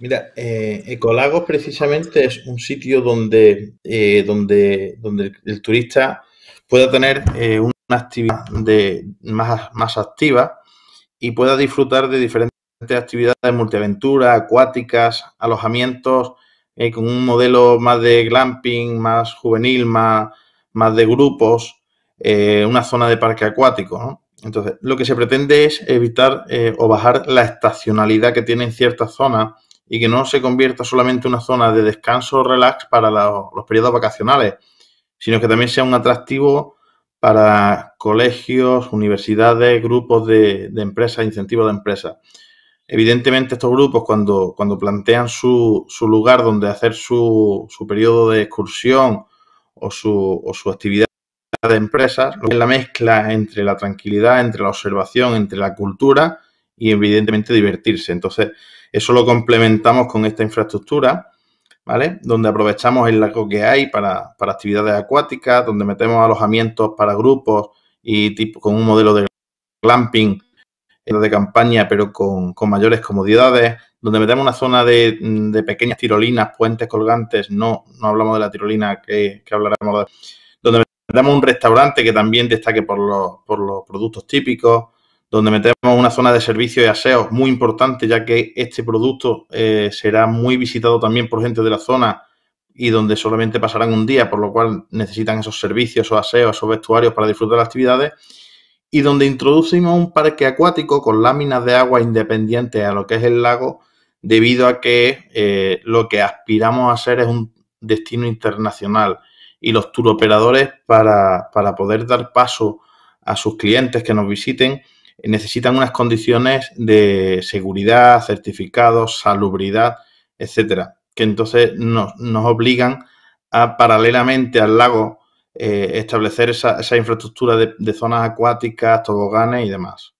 Mira, eh, Ecolagos precisamente es un sitio donde, eh, donde, donde el, turista pueda tener eh, una actividad de, más, activa y pueda disfrutar de diferentes actividades multiaventura, acuáticas, alojamientos, eh, con un modelo más de glamping, más juvenil, más, más de grupos, una zona de parque acuático. ¿no? Entonces, lo que se pretende es evitar o bajar la estacionalidad que tienen ciertas zonas y que no se convierta solamente en una zona de descanso o relax para los, periodos vacacionales, sino que también sea un atractivo para colegios, universidades, grupos de, empresas, incentivos de empresas. Evidentemente estos grupos cuando, cuando plantean su, su lugar donde hacer su, su periodo de excursión o su, o su actividad de empresas, lo que es la mezcla entre la tranquilidad, entre la observación, entre la cultura, y evidentemente divertirse. Entonces, eso lo complementamos con esta infraestructura, ¿vale? Donde aprovechamos el lago que hay para, actividades acuáticas, donde metemos alojamientos para grupos y tipo, con un modelo de glamping eh, de campaña, pero con, mayores comodidades, donde metemos una zona mm, de, pequeñas tirolinas, puentes colgantes, no, no hablamos de la tirolina que, que hablaremos, donde metemos un restaurante que también destaque por los, por los productos típicos, donde metemos una zona de servicio y aseos muy importante, ya que este producto eh, será muy visitado también por gente de la zona y donde solamente pasarán un día, por lo cual necesitan esos servicios, o aseos, esos vestuarios para disfrutar de las actividades, y donde introducimos un parque acuático con láminas de agua independientes a lo que es el lago, debido a que eh, lo que aspiramos a ser es un destino internacional y los turoperadores para, para poder dar paso a sus clientes que nos visiten, necesitan unas condiciones de seguridad, certificados, salubridad, etcétera, que entonces nos, obligan a paralelamente al lago eh, establecer esa, infraestructura de, zonas acuáticas, toboganes y demás.